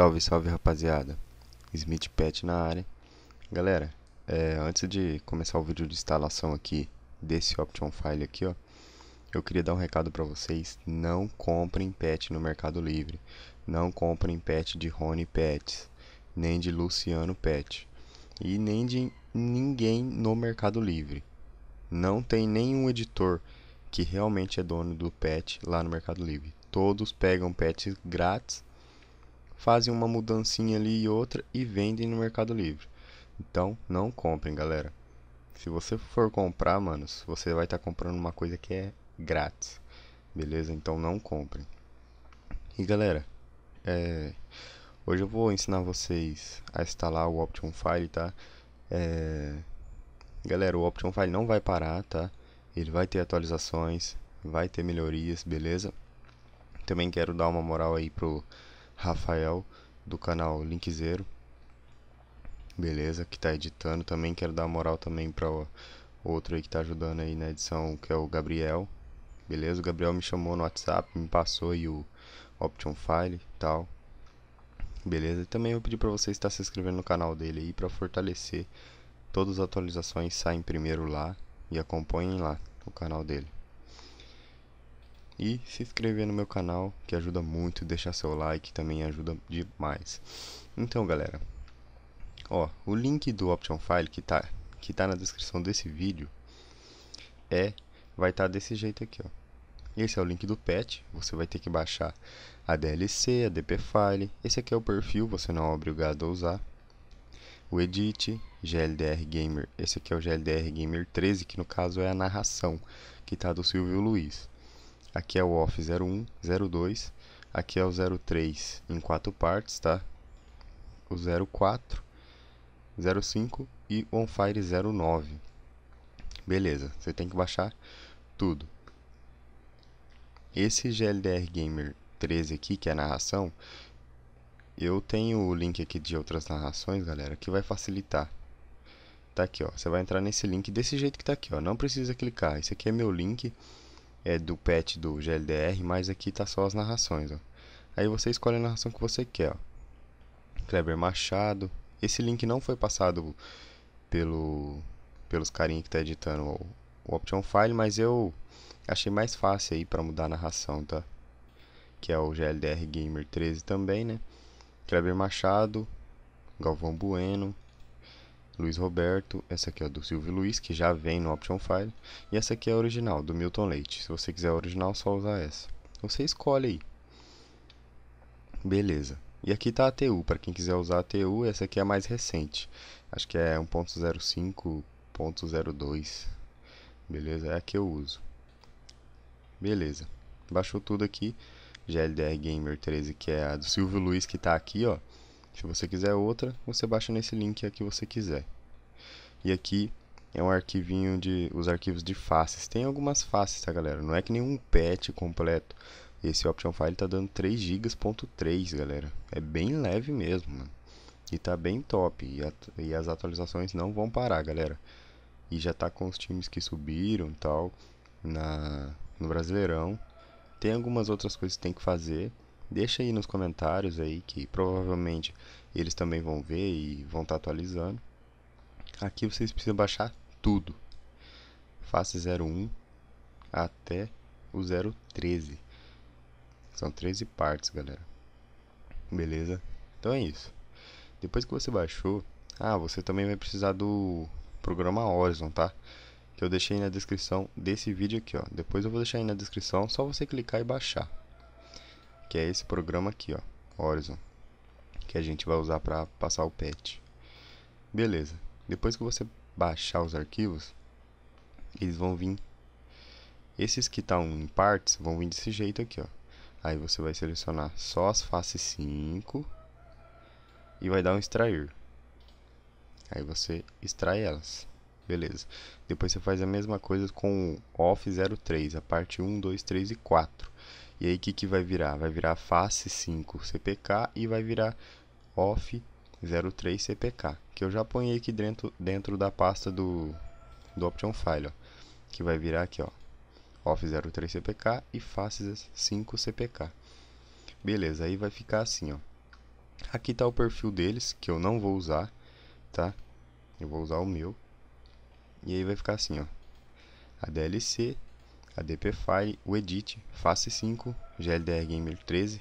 Salve, salve rapaziada. Smith Pet na área. Galera, é, antes de começar o vídeo de instalação aqui desse Option File aqui, ó, eu queria dar um recado para vocês, não comprem pet no Mercado Livre. Não comprem pet de Rony Pets, nem de Luciano Pet e nem de ninguém no Mercado Livre. Não tem nenhum editor que realmente é dono do pet lá no Mercado Livre. Todos pegam pets grátis fazem uma mudancinha ali e outra e vendem no Mercado Livre. Então, não comprem, galera. Se você for comprar, manos, você vai estar tá comprando uma coisa que é grátis. Beleza? Então não comprem. E galera, é... hoje eu vou ensinar vocês a instalar o Option File, tá? É... Galera, o Option File não vai parar, tá? Ele vai ter atualizações, vai ter melhorias, beleza? Também quero dar uma moral aí pro Rafael do canal Link Zero. Beleza, que está editando também. Quero dar uma moral também para outro aí que está ajudando aí na edição, que é o Gabriel. Beleza? O Gabriel me chamou no WhatsApp, me passou aí o option file e tal. Beleza? E também eu pedi para você estar se inscrevendo no canal dele aí para fortalecer. Todas as atualizações saem primeiro lá e acompanhem lá o canal dele e se inscrever no meu canal, que ajuda muito, deixar seu like também ajuda demais. Então, galera, ó, o link do option file que tá que tá na descrição desse vídeo é vai estar tá desse jeito aqui, ó. Esse é o link do patch, você vai ter que baixar a DLC, a DP file. Esse aqui é o perfil, você não é obrigado a usar. O edit, GLDR Gamer. Esse aqui é o GLDR Gamer 13, que no caso é a narração que tá do Silvio Luiz. Aqui é o off 01, 02, aqui é o 03 em quatro partes, tá? O 04, 05 e o OnFire 09. Beleza, você tem que baixar tudo. Esse GLDR Gamer 13 aqui, que é a narração, eu tenho o link aqui de outras narrações, galera, que vai facilitar. Tá aqui, ó. Você vai entrar nesse link desse jeito que tá aqui, ó. Não precisa clicar. Esse aqui é meu link é, do patch do GLDR, mas aqui tá só as narrações, ó. Aí você escolhe a narração que você quer, ó. Kleber Machado. Esse link não foi passado pelo pelos carinha que tá editando o, o option file, mas eu achei mais fácil aí para mudar a narração, tá? Que é o GLDR Gamer 13 também, né? Kleber Machado, Galvão Bueno, Luiz Roberto, essa aqui é a do Silvio Luiz, que já vem no Option File, e essa aqui é a original, do Milton Leite. Se você quiser a original, só usar essa. Você escolhe aí. Beleza. E aqui está a ATU, para quem quiser usar a ATU, essa aqui é a mais recente. Acho que é 1.05.02. Beleza? É a que eu uso. Beleza. Baixou tudo aqui. GLDR Gamer 13, que é a do Silvio Luiz, que está aqui, ó. Se você quiser outra, você baixa nesse link a que você quiser. E aqui é um arquivinho de os arquivos de faces. Tem algumas faces, tá, galera? Não é que nenhum patch completo. Esse option file tá dando 3 GB.3, galera. É bem leve mesmo, mano. E tá bem top. E, e, as atualizações não vão parar, galera. E já tá com os times que subiram e tal na, no Brasileirão. Tem algumas outras coisas que tem que fazer. Deixa aí nos comentários aí que provavelmente eles também vão ver e vão estar tá atualizando. Aqui vocês precisam baixar tudo. Face 01 até o 013. São 13 partes, galera. Beleza? Então é isso. Depois que você baixou, ah, você também vai precisar do programa Horizon, tá? Que eu deixei na descrição desse vídeo aqui, ó. Depois eu vou deixar aí na descrição, só você clicar e baixar que é esse programa aqui, ó, Horizon, que a gente vai usar para passar o patch. Beleza. Depois que você baixar os arquivos, eles vão vir esses que estão tá em partes vão vir desse jeito aqui, ó. Aí você vai selecionar só as faces 5 e vai dar um extrair. Aí você extrai elas. Beleza. Depois você faz a mesma coisa com o off 03, a parte 1, 2, 3 e 4. E aí o que, que vai virar? Vai virar face 5 CPK e vai virar off 03 CPK, que eu já ponhei aqui dentro, dentro da pasta do, do option file, ó, que vai virar aqui, ó, off 03 CPK e faces 5 CPK. Beleza, aí vai ficar assim, ó. Aqui tá o perfil deles, que eu não vou usar, tá? Eu vou usar o meu. E aí vai ficar assim, ó. A DLC file o Edit, Face 5, GLDR Gamer 13.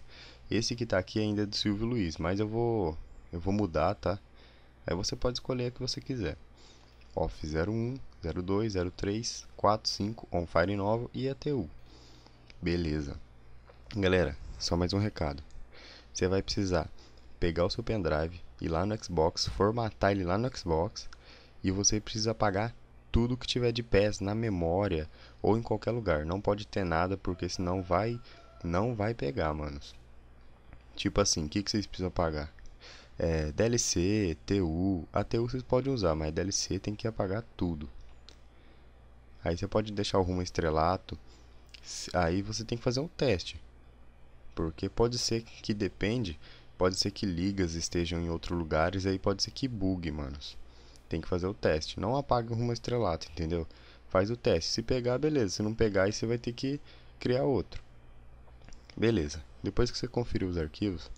Esse que está aqui ainda é do Silvio Luiz, mas eu vou, eu vou mudar, tá? Aí você pode escolher a que você quiser. Off 01, 02, 03, On file novo e ATU. Beleza. Galera, só mais um recado. Você vai precisar pegar o seu pendrive, ir lá no Xbox, formatar ele lá no Xbox e você precisa pagar tudo que tiver de pés na memória ou em qualquer lugar. Não pode ter nada, porque senão vai. Não vai pegar, manos. Tipo assim, o que, que vocês precisam apagar É, DLC, TU. A TU vocês podem usar, mas DLC tem que apagar tudo. Aí você pode deixar o rumo estrelato. Aí você tem que fazer um teste. Porque pode ser que depende. Pode ser que ligas estejam em outros lugares. Aí pode ser que bugue, manos. Tem que fazer o teste. Não apaga rumo estrelato, entendeu? Faz o teste. Se pegar, beleza. Se não pegar, aí você vai ter que criar outro. Beleza. Depois que você conferiu os arquivos,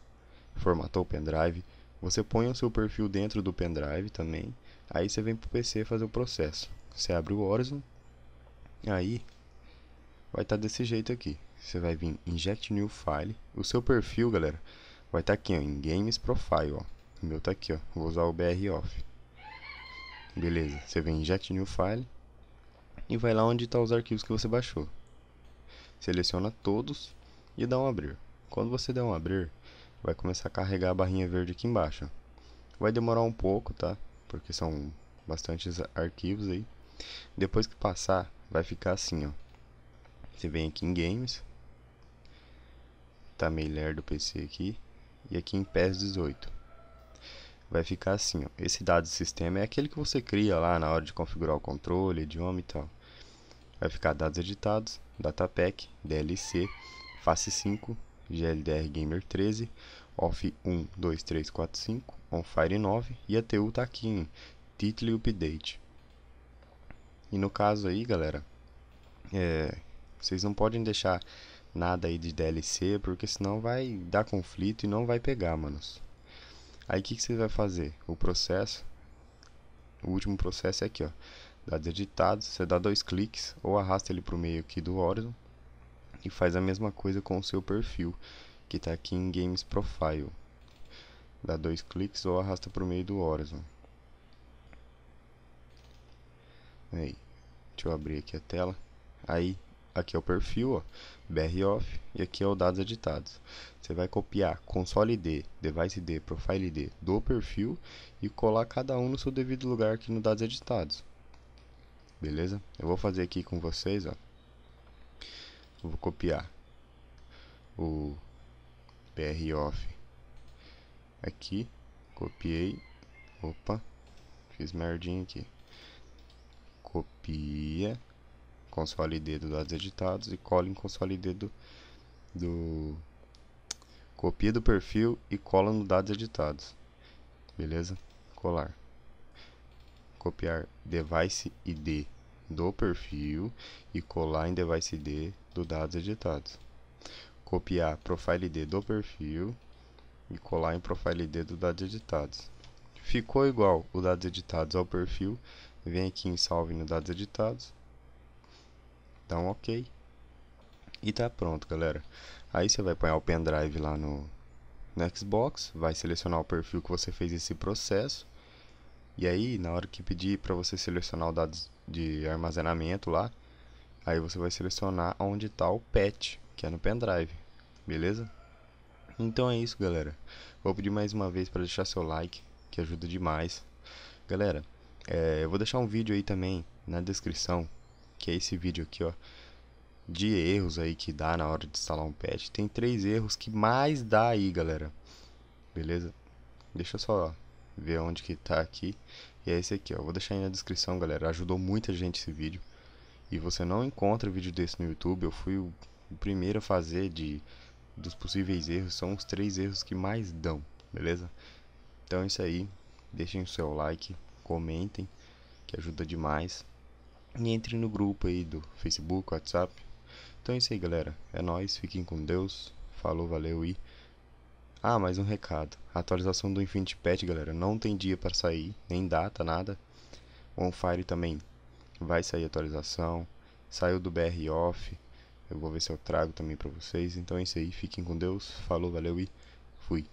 formatou o pendrive, você põe o seu perfil dentro do pendrive também. Aí você vem pro PC fazer o processo. Você abre o Horizon. Aí vai estar tá desse jeito aqui. Você vai vir Inject New File. O seu perfil, galera, vai estar tá aqui ó, em Games Profile. Ó. O meu tá aqui, ó. Vou usar o BR Off. Beleza, você vem em Jet New File e vai lá onde estão tá os arquivos que você baixou. Seleciona todos e dá um abrir. Quando você der um abrir, vai começar a carregar a barrinha verde aqui embaixo. Vai demorar um pouco, tá? Porque são bastantes arquivos aí. Depois que passar, vai ficar assim, ó. Você vem aqui em Games, tá mailer do PC aqui, e aqui em PES 18 vai ficar assim, ó. esse dado de sistema é aquele que você cria lá na hora de configurar o controle, idioma e então. tal. Vai ficar dados editados, datapack, DLC, face 5, GLDR Gamer 13, off 1, 2, 3, 4, 5, onfire 9 e a TU tá aqui em title update. E no caso aí, galera, é, vocês não podem deixar nada aí de DLC, porque senão vai dar conflito e não vai pegar, manos. Aí o que, que você vai fazer? O processo, o último processo é aqui, ó. Dados editados, você dá dois cliques ou arrasta ele para o meio aqui do Horizon e faz a mesma coisa com o seu perfil, que está aqui em Games Profile. Dá dois cliques ou arrasta para o meio do Horizon. Aí, deixa eu abrir aqui a tela. Aí, aqui é o perfil, ó, BR OFF, e aqui é o dados editados. Você vai copiar console ID, device ID, profile ID do perfil e colar cada um no seu devido lugar aqui no dados editados. Beleza? Eu vou fazer aqui com vocês, ó. Eu vou copiar o BR OFF. aqui, copiei, opa, fiz merdinha aqui. Copia console do dados editados e cola em console dedo do copia do perfil e cola no dados editados beleza colar copiar device id do perfil e colar em device id do dados editados copiar profile id do perfil e colar em profile id do dados editados ficou igual o dados editados ao perfil vem aqui em salve no dados editados então, ok. E tá pronto, galera. Aí você vai apanhar o pendrive lá no, no Xbox, vai selecionar o perfil que você fez esse processo. E aí, na hora que pedir para você selecionar o dado de armazenamento lá, aí você vai selecionar onde está o patch, que é no pendrive, beleza? Então é isso, galera. Vou pedir mais uma vez para deixar seu like, que ajuda demais. Galera, é, eu vou deixar um vídeo aí também na descrição que é esse vídeo aqui, ó, de erros aí que dá na hora de instalar um patch. Tem três erros que mais dá aí, galera. Beleza? Deixa eu só ver onde que tá aqui. E é esse aqui, ó. Vou deixar aí na descrição, galera. Ajudou muita gente esse vídeo. E você não encontra vídeo desse no YouTube. Eu fui o primeiro a fazer de dos possíveis erros. São os três erros que mais dão, beleza? Então é isso aí. Deixem o seu like, comentem, que ajuda demais. E entre no grupo aí do Facebook, WhatsApp. Então é isso aí, galera. É nóis, fiquem com Deus. Falou, valeu e. Ah, mais um recado. A atualização do Infinity Pet, galera, não tem dia para sair, nem data, nada. On Fire também vai sair atualização. Saiu do BR Off. Eu vou ver se eu trago também para vocês. Então é isso aí, fiquem com Deus. Falou, valeu e fui.